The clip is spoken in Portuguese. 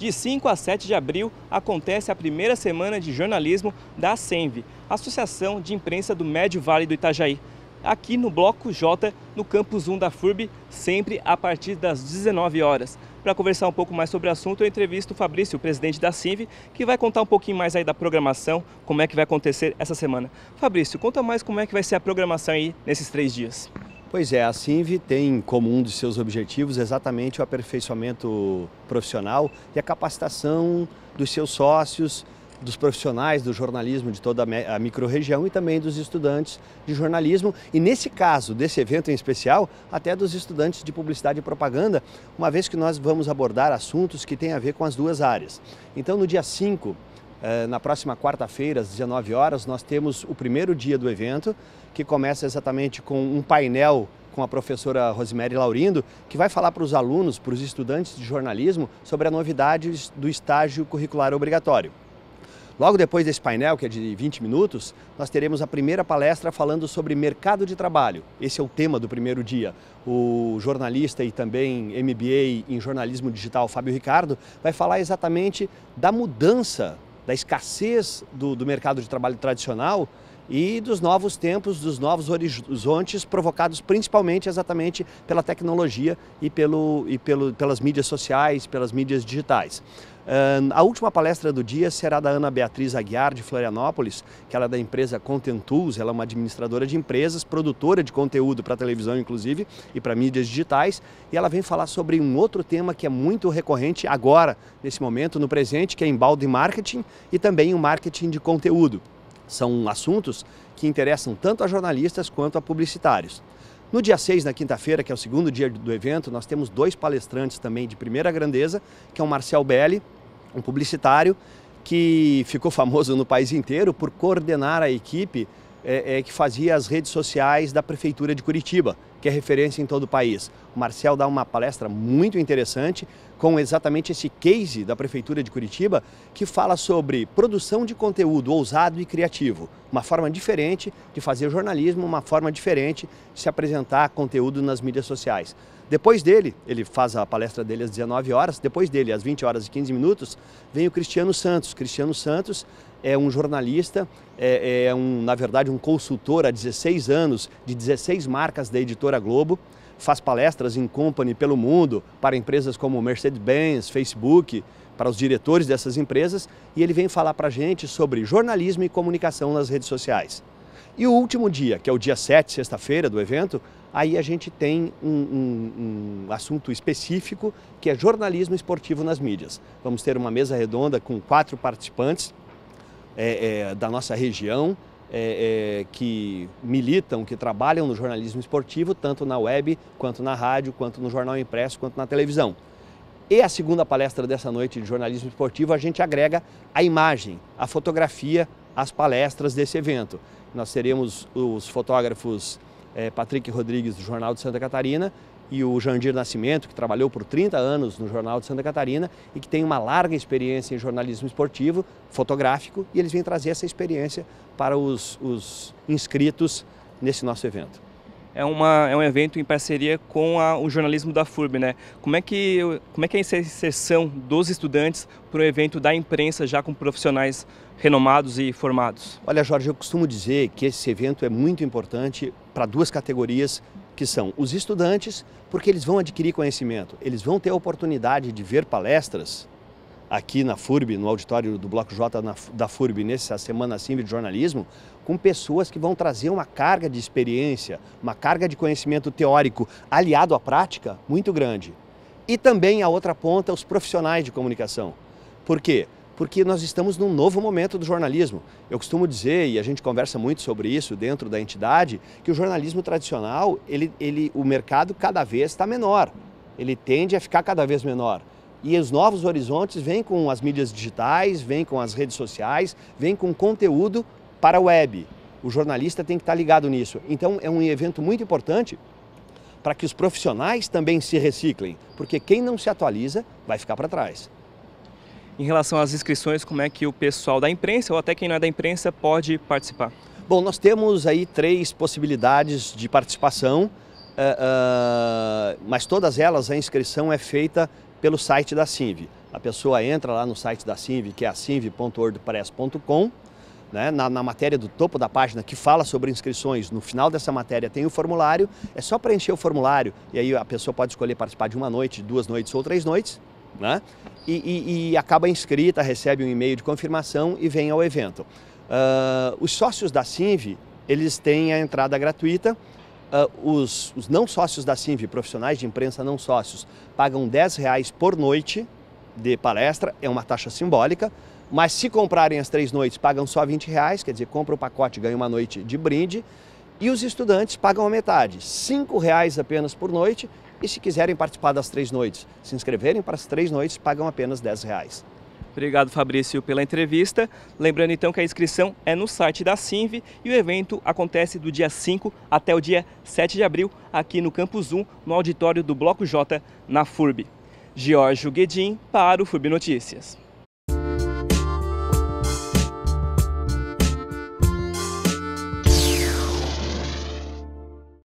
De 5 a 7 de abril acontece a primeira semana de jornalismo da SEMV, Associação de Imprensa do Médio Vale do Itajaí. Aqui no Bloco J, no campus 1 da FURB, sempre a partir das 19 horas. Para conversar um pouco mais sobre o assunto, eu entrevisto o Fabrício, o presidente da CINV, que vai contar um pouquinho mais aí da programação, como é que vai acontecer essa semana. Fabrício, conta mais como é que vai ser a programação aí nesses três dias. Pois é, a CINV tem como um de seus objetivos exatamente o aperfeiçoamento profissional e a capacitação dos seus sócios, dos profissionais do jornalismo de toda a microrregião e também dos estudantes de jornalismo e nesse caso desse evento em especial, até dos estudantes de publicidade e propaganda, uma vez que nós vamos abordar assuntos que têm a ver com as duas áreas. Então, no dia 5, eh, na próxima quarta-feira, às 19 horas, nós temos o primeiro dia do evento, que começa exatamente com um painel com a professora Rosemary Laurindo, que vai falar para os alunos, para os estudantes de jornalismo, sobre a novidade do estágio curricular obrigatório. Logo depois desse painel, que é de 20 minutos, nós teremos a primeira palestra falando sobre mercado de trabalho. Esse é o tema do primeiro dia. O jornalista e também MBA em jornalismo digital, Fábio Ricardo, vai falar exatamente da mudança da escassez do, do mercado de trabalho tradicional e dos novos tempos, dos novos horizontes provocados principalmente exatamente pela tecnologia e, pelo, e pelo, pelas mídias sociais, pelas mídias digitais. A última palestra do dia será da Ana Beatriz Aguiar, de Florianópolis, que ela é da empresa Content Tools, ela é uma administradora de empresas, produtora de conteúdo para televisão, inclusive, e para mídias digitais, e ela vem falar sobre um outro tema que é muito recorrente agora, nesse momento, no presente, que é embalde marketing e também o marketing de conteúdo. São assuntos que interessam tanto a jornalistas quanto a publicitários. No dia 6, na quinta-feira, que é o segundo dia do evento, nós temos dois palestrantes também de primeira grandeza, que é o Marcel Belli, um publicitário que ficou famoso no país inteiro por coordenar a equipe é, é, que fazia as redes sociais da Prefeitura de Curitiba, que é referência em todo o país. O Marcel dá uma palestra muito interessante com exatamente esse case da Prefeitura de Curitiba que fala sobre produção de conteúdo ousado e criativo. Uma forma diferente de fazer jornalismo, uma forma diferente de se apresentar conteúdo nas mídias sociais. Depois dele, ele faz a palestra dele às 19 horas, depois dele, às 20 horas e 15 minutos, vem o Cristiano Santos. Cristiano Santos é um jornalista, é, é um, na verdade, um consultor há 16 anos de 16 marcas da editora Globo faz palestras em company pelo mundo para empresas como Mercedes-Benz, Facebook, para os diretores dessas empresas, e ele vem falar para a gente sobre jornalismo e comunicação nas redes sociais. E o último dia, que é o dia 7, sexta-feira do evento, aí a gente tem um, um, um, assunto específico que é jornalismo esportivo nas mídias. Vamos ter uma mesa redonda com quatro participantes é, é, da nossa região, é, é, que militam, que trabalham no jornalismo esportivo, tanto na web, quanto na rádio, quanto no jornal impresso, quanto na televisão. E a segunda palestra dessa noite de jornalismo esportivo, a gente agrega a imagem, a fotografia às palestras desse evento. Nós teremos os fotógrafos é, Patrick Rodrigues, do Jornal de Santa Catarina, e o Jandir Nascimento, que trabalhou por 30 anos no Jornal de Santa Catarina e que tem uma larga experiência em jornalismo esportivo, fotográfico, e eles vêm trazer essa experiência para os, os inscritos nesse nosso evento. É, uma, é um evento em parceria com a, o jornalismo da FURB, né? Como é que, como é, que é a inserção dos estudantes para o evento da imprensa já com profissionais renomados e formados? Olha, Jorge, eu costumo dizer que esse evento é muito importante para duas categorias que são os estudantes, porque eles vão adquirir conhecimento, eles vão ter a oportunidade de ver palestras aqui na FURB, no auditório do Bloco J da FURB, nessa semana assim de jornalismo, com pessoas que vão trazer uma carga de experiência, uma carga de conhecimento teórico aliado à prática muito grande. E também a outra ponta, os profissionais de comunicação. Por quê? porque nós estamos num novo momento do jornalismo. Eu costumo dizer, e a gente conversa muito sobre isso dentro da entidade, que o jornalismo tradicional, ele, ele, o mercado cada vez está menor, ele tende a ficar cada vez menor. E os novos horizontes vêm com as mídias digitais, vêm com as redes sociais, vêm com conteúdo para a web. O jornalista tem que estar ligado nisso. Então é um evento muito importante para que os profissionais também se reciclem, porque quem não se atualiza vai ficar para trás em relação às inscrições, como é que o pessoal da imprensa ou até quem não é da imprensa pode participar? Bom, nós temos aí três possibilidades de participação, eh, eh, mas todas elas a inscrição é feita pelo site da CINV. A pessoa entra lá no site da CINV, que é acinv.wordpress.com, né, na, na, matéria do topo da página que fala sobre inscrições, no final dessa matéria tem o formulário, é só preencher o formulário e aí a pessoa pode escolher participar de uma noite, duas noites ou três noites né? E, e, e acaba inscrita, recebe um e-mail de confirmação e vem ao evento. Uh, os sócios da CINV, eles têm a entrada gratuita, uh, os, os, não sócios da CINV, profissionais de imprensa não sócios, pagam 10 reais por noite de palestra, é uma taxa simbólica, mas se comprarem as três noites, pagam só 20 reais, quer dizer, compra o pacote e ganha uma noite de brinde, e os estudantes pagam a metade, R$ reais apenas por noite e se quiserem participar das três noites, se inscreverem para as três noites, pagam apenas 10 reais. Obrigado, Fabrício, pela entrevista. Lembrando então que a inscrição é no site da CINV e o evento acontece do dia 5 até o dia 7 de abril, aqui no Campus 1, no auditório do Bloco J, na FURB. Giorgio Guedin para o FURB Notícias.